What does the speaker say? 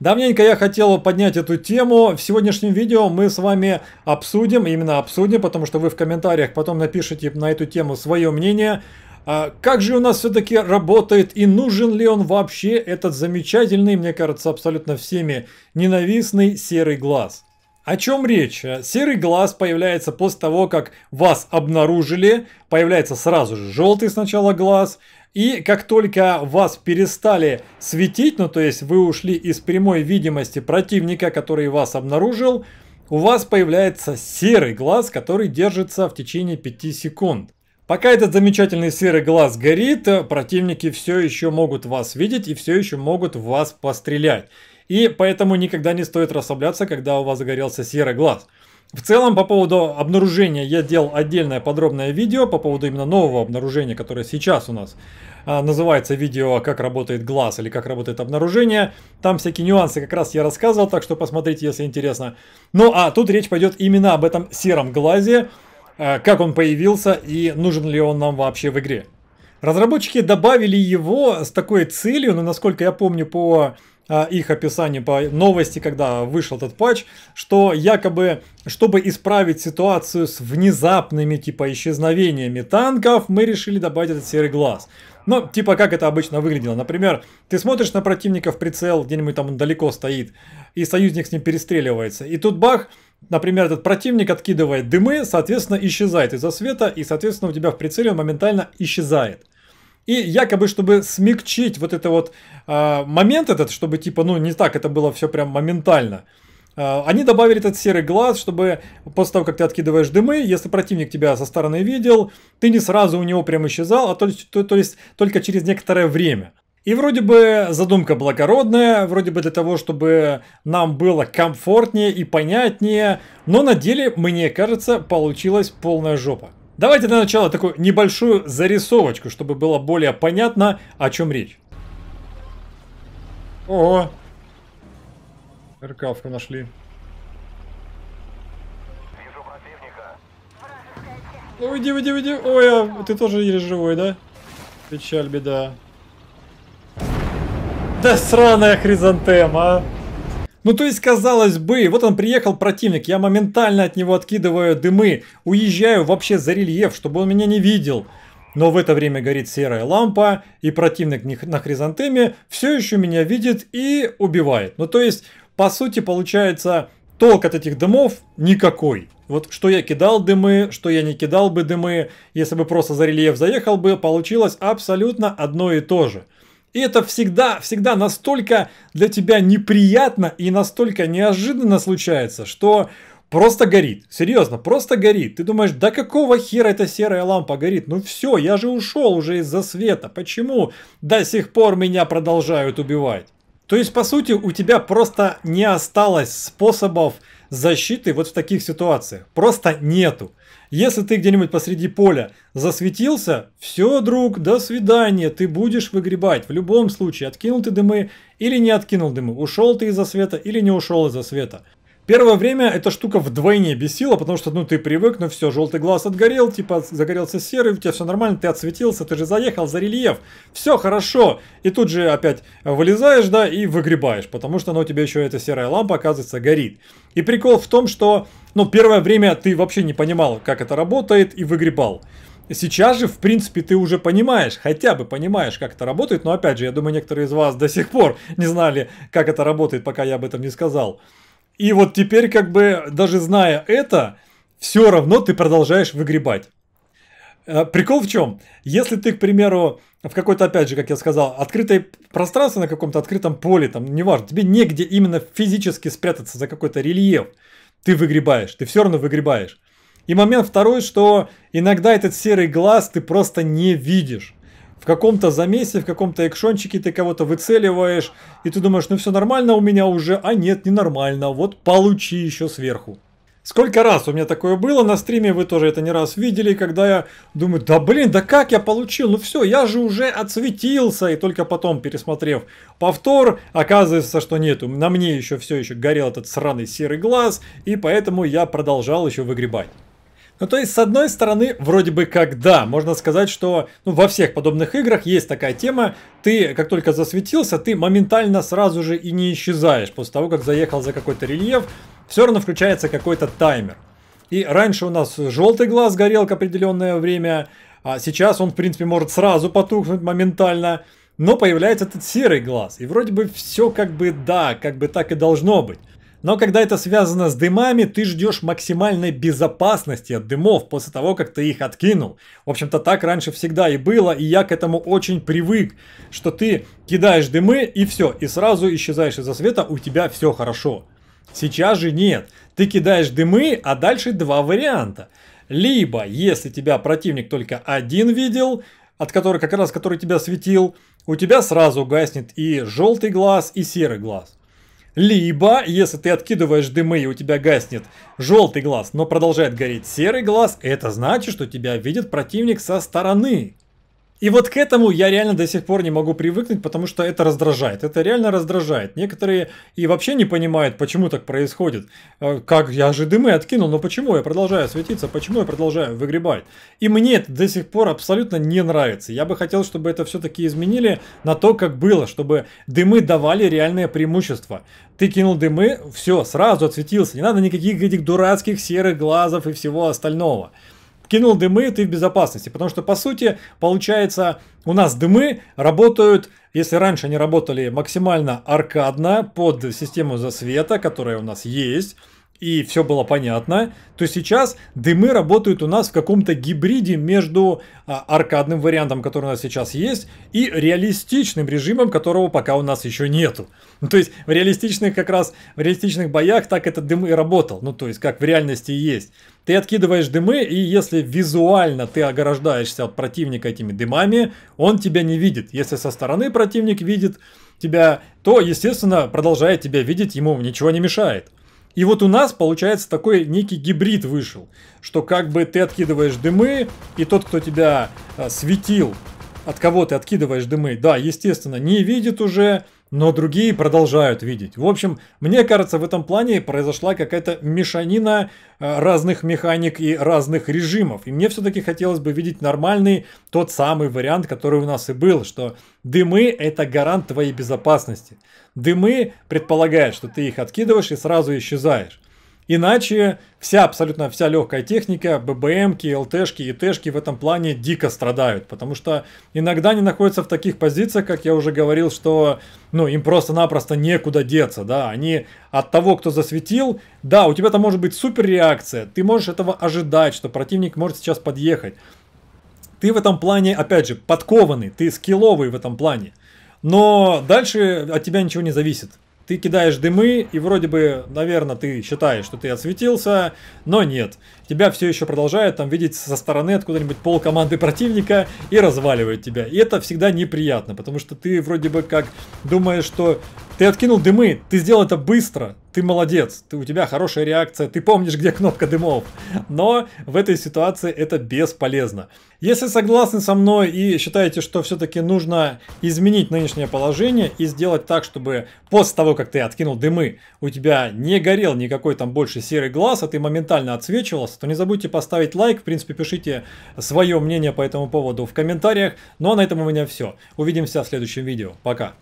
Давненько я хотел поднять эту тему. В сегодняшнем видео мы с вами обсудим, именно обсудим, потому что вы в комментариях потом напишите на эту тему свое мнение. А как же у нас все-таки работает и нужен ли он вообще этот замечательный, мне кажется, абсолютно всеми ненавистный серый глаз? О чем речь? Серый глаз появляется после того, как вас обнаружили. Появляется сразу же желтый сначала глаз, и как только вас перестали светить, ну то есть вы ушли из прямой видимости противника, который вас обнаружил, у вас появляется серый глаз, который держится в течение 5 секунд. Пока этот замечательный серый глаз горит, противники все еще могут вас видеть и все еще могут в вас пострелять. И поэтому никогда не стоит расслабляться, когда у вас загорелся серый глаз. В целом, по поводу обнаружения, я делал отдельное подробное видео по поводу именно нового обнаружения, которое сейчас у нас а, называется видео «Как работает глаз» или «Как работает обнаружение». Там всякие нюансы как раз я рассказывал, так что посмотрите, если интересно. Ну а тут речь пойдет именно об этом сером глазе, а, как он появился и нужен ли он нам вообще в игре. Разработчики добавили его с такой целью, но насколько я помню по а, их описание по новости, когда вышел этот патч, что якобы, чтобы исправить ситуацию с внезапными типа исчезновениями танков, мы решили добавить этот серый глаз. Но ну, типа, как это обычно выглядело. Например, ты смотришь на противника в прицел, где-нибудь там он далеко стоит, и союзник с ним перестреливается. И тут бах, например, этот противник откидывает дымы, соответственно, исчезает из-за света, и, соответственно, у тебя в прицеле он моментально исчезает. И якобы, чтобы смягчить вот это вот э, момент этот, чтобы типа, ну не так это было все прям моментально. Э, они добавили этот серый глаз, чтобы после того, как ты откидываешь дымы, если противник тебя со стороны видел, ты не сразу у него прям исчезал, а то, то, то есть только через некоторое время. И вроде бы задумка благородная, вроде бы для того, чтобы нам было комфортнее и понятнее, но на деле, мне кажется, получилась полная жопа. Давайте для начала такую небольшую зарисовочку, чтобы было более понятно, о чем речь. О, РКФку нашли. Вижу противника. Ну уйди, уйди, уйди. Ой, а ты тоже еле живой, да? Печаль, беда. Да сраная хризантема, а. Ну то есть, казалось бы, вот он приехал противник, я моментально от него откидываю дымы, уезжаю вообще за рельеф, чтобы он меня не видел. Но в это время горит серая лампа, и противник на хризантеме все еще меня видит и убивает. Ну то есть, по сути, получается, толк от этих дымов никакой. Вот что я кидал дымы, что я не кидал бы дымы, если бы просто за рельеф заехал бы, получилось абсолютно одно и то же. И это всегда, всегда настолько для тебя неприятно и настолько неожиданно случается, что просто горит. Серьезно, просто горит. Ты думаешь, да какого хера эта серая лампа горит? Ну все, я же ушел уже из-за света. Почему до сих пор меня продолжают убивать? То есть, по сути, у тебя просто не осталось способов защиты вот в таких ситуациях. Просто нету. Если ты где-нибудь посреди поля засветился, все, друг, до свидания, ты будешь выгребать. В любом случае, откинул ты дымы или не откинул дымы, ушел ты из-за света или не ушел из-за света. Первое время эта штука вдвойне бесила, потому что, ну, ты привык, ну все, желтый глаз отгорел, типа, загорелся серый, у тебя все нормально, ты отсветился, ты же заехал за рельеф, все хорошо. И тут же опять вылезаешь, да, и выгребаешь, потому что, ну, у тебя еще эта серая лампа, оказывается, горит. И прикол в том, что, ну, первое время ты вообще не понимал, как это работает, и выгребал. Сейчас же, в принципе, ты уже понимаешь, хотя бы понимаешь, как это работает, но опять же, я думаю, некоторые из вас до сих пор не знали, как это работает, пока я об этом не сказал. И вот теперь, как бы, даже зная это, все равно ты продолжаешь выгребать. Э, прикол в чем? Если ты, к примеру, в какой-то, опять же, как я сказал, открытое пространство на каком-то открытом поле, там, неважно, тебе негде именно физически спрятаться за какой-то рельеф, ты выгребаешь, ты все равно выгребаешь. И момент второй, что иногда этот серый глаз ты просто не видишь в каком-то замесе, в каком-то экшончике ты кого-то выцеливаешь, и ты думаешь, ну все нормально у меня уже, а нет, не нормально, вот получи еще сверху. Сколько раз у меня такое было на стриме, вы тоже это не раз видели, когда я думаю, да блин, да как я получил, ну все, я же уже отсветился, и только потом, пересмотрев повтор, оказывается, что нет. на мне еще все еще горел этот сраный серый глаз, и поэтому я продолжал еще выгребать. Ну, то есть, с одной стороны, вроде бы как да, можно сказать, что ну, во всех подобных играх есть такая тема, ты как только засветился, ты моментально сразу же и не исчезаешь после того, как заехал за какой-то рельеф, все равно включается какой-то таймер. И раньше у нас желтый глаз горел к определенное время, а сейчас он, в принципе, может сразу потухнуть моментально, но появляется этот серый глаз. И вроде бы все как бы да, как бы так и должно быть. Но когда это связано с дымами, ты ждешь максимальной безопасности от дымов после того, как ты их откинул. В общем-то, так раньше всегда и было, и я к этому очень привык, что ты кидаешь дымы и все, и сразу исчезаешь из-за света, у тебя все хорошо. Сейчас же нет. Ты кидаешь дымы, а дальше два варианта. Либо, если тебя противник только один видел, от которого как раз который тебя светил, у тебя сразу гаснет и желтый глаз, и серый глаз. Либо, если ты откидываешь дымы и у тебя гаснет желтый глаз, но продолжает гореть серый глаз, это значит, что тебя видит противник со стороны. И вот к этому я реально до сих пор не могу привыкнуть, потому что это раздражает. Это реально раздражает. Некоторые и вообще не понимают, почему так происходит. Э, как я же дымы откинул, но почему я продолжаю светиться, почему я продолжаю выгребать. И мне это до сих пор абсолютно не нравится. Я бы хотел, чтобы это все-таки изменили на то, как было, чтобы дымы давали реальное преимущество. Ты кинул дымы, все, сразу отсветился. Не надо никаких этих дурацких серых глазов и всего остального кинул дымы, ты в безопасности. Потому что, по сути, получается, у нас дымы работают, если раньше они работали максимально аркадно под систему засвета, которая у нас есть, и все было понятно, то сейчас дымы работают у нас в каком-то гибриде между а, аркадным вариантом, который у нас сейчас есть, и реалистичным режимом, которого пока у нас еще нету. Ну, то есть в реалистичных как раз, в реалистичных боях так этот дым и работал, ну то есть как в реальности есть. Ты откидываешь дымы, и если визуально ты ограждаешься от противника этими дымами, он тебя не видит. Если со стороны противник видит тебя, то, естественно, продолжает тебя видеть, ему ничего не мешает. И вот у нас, получается, такой некий гибрид вышел, что как бы ты откидываешь дымы, и тот, кто тебя а, светил, от кого ты откидываешь дымы, да, естественно, не видит уже, но другие продолжают видеть. В общем, мне кажется, в этом плане произошла какая-то мешанина э, разных механик и разных режимов. И мне все-таки хотелось бы видеть нормальный, тот самый вариант, который у нас и был, что дымы – это гарант твоей безопасности. Дымы предполагают, что ты их откидываешь и сразу исчезаешь. Иначе вся, абсолютно вся легкая техника, ББМки, ЛТшки и в этом плане дико страдают, потому что иногда они находятся в таких позициях, как я уже говорил, что ну, им просто-напросто некуда деться, да, они от того, кто засветил, да, у тебя там может быть супер реакция, ты можешь этого ожидать, что противник может сейчас подъехать. Ты в этом плане, опять же, подкованный, ты скилловый в этом плане, но дальше от тебя ничего не зависит ты кидаешь дымы, и вроде бы, наверное, ты считаешь, что ты отсветился, но нет. Тебя все еще продолжают там видеть со стороны откуда-нибудь пол команды противника и разваливают тебя. И это всегда неприятно, потому что ты вроде бы как думаешь, что ты откинул дымы, ты сделал это быстро, ты молодец, ты, у тебя хорошая реакция, ты помнишь, где кнопка дымов. Но в этой ситуации это бесполезно. Если согласны со мной и считаете, что все-таки нужно изменить нынешнее положение и сделать так, чтобы после того, как ты откинул дымы, у тебя не горел никакой там больше серый глаз, а ты моментально отсвечивался, то не забудьте поставить лайк. В принципе, пишите свое мнение по этому поводу в комментариях. Ну а на этом у меня все. Увидимся в следующем видео. Пока.